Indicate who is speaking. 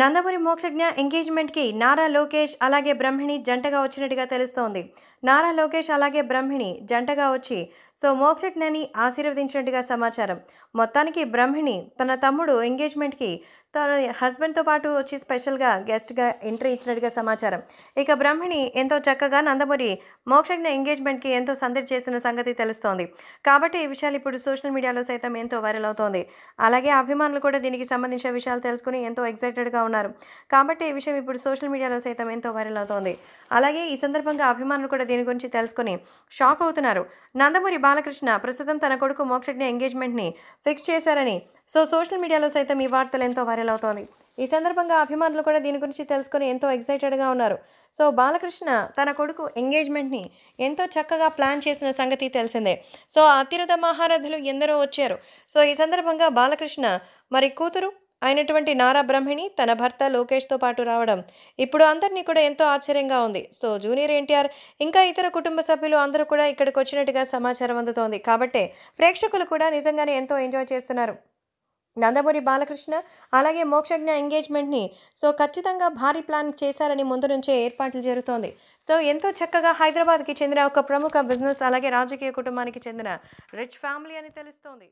Speaker 1: నందమూరి మోక్షజ్ఞ ఎంగేజ్మెంట్కి నారా లోకేష్ అలాగే బ్రహ్మిణి జంటగా వచ్చినట్టుగా తెలుస్తోంది నారా లోకేష్ అలాగే బ్రహ్మిణి జంటగా వచ్చి సో మోక్షజ్ఞని ఆశీర్వదించినట్టుగా సమాచారం మొత్తానికి బ్రహ్మిణి తన తమ్ముడు ఎంగేజ్మెంట్కి తన హస్బెండ్తో పాటు వచ్చి స్పెషల్గా గెస్ట్గా ఎంట్రీ ఇచ్చినట్టుగా సమాచారం ఇక బ్రహ్మిణి ఎంతో చక్కగా నందమూరి మోక్షజ్ఞ ఎంగేజ్మెంట్కి ఎంతో సందడి చేస్తున్న సంగతి తెలుస్తోంది కాబట్టి ఈ విషయాలు ఇప్పుడు సోషల్ మీడియాలో సైతం ఎంతో వైరల్ అవుతోంది అలాగే అభిమానులు కూడా దీనికి సంబంధించిన విషయాలు తెలుసుకుని ఎంతో ఎగ్జైటెడ్గా ఉన్నారు కాబట్టి ఈ విషయం ఇప్పుడు సోషల్ మీడియాలో సైతం ఎంతో వైరల్ అవుతోంది అలాగే ఈ సందర్భంగా అభిమానులు కూడా దీని గురించి తెలుసుకుని షాక్ అవుతున్నారు నందమూరి బాలకృష్ణ ప్రస్తుతం తన కొడుకు మోక్షజ్ఞ ఎంగేజ్మెంట్ని ఫిక్స్ చేశారని సో సోషల్ మీడియాలో సైతం ఈ వార్తలు ఎంతో వైరల్ అవుతోంది ఈ సందర్భంగా అభిమానులు కూడా దీని గురించి తెలుసుకొని ఎంతో ఎక్సైటెడ్గా ఉన్నారు సో బాలకృష్ణ తన కొడుకు ఎంగేజ్మెంట్ని ఎంతో చక్కగా ప్లాన్ చేసిన సంగతి తెలిసిందే సో అతిరథ మహారథులు ఎందరో వచ్చారు సో ఈ సందర్భంగా బాలకృష్ణ మరి కూతురు అయినటువంటి నారా బ్రహ్మిణి తన భర్త లోకేష్తో పాటు రావడం ఇప్పుడు అందరినీ కూడా ఎంతో ఆశ్చర్యంగా ఉంది సో జూనియర్ ఎన్టీఆర్ ఇంకా ఇతర కుటుంబ సభ్యులు అందరూ కూడా ఇక్కడికి వచ్చినట్టుగా సమాచారం అందుతోంది కాబట్టే ప్రేక్షకులు కూడా నిజంగానే ఎంతో ఎంజాయ్ చేస్తున్నారు నందమూరి బాలకృష్ణ అలాగే మోక్షజ్ఞ ఎంగేజ్మెంట్ని సో ఖచ్చితంగా భారీ ప్లాన్ చేశారని ముందు నుంచే ఏర్పాట్లు జరుగుతోంది సో ఎంతో చక్కగా హైదరాబాద్కి చెందిన ఒక ప్రముఖ బిజినెస్ అలాగే రాజకీయ కుటుంబానికి చెందిన రిచ్ ఫ్యామిలీ అని తెలుస్తోంది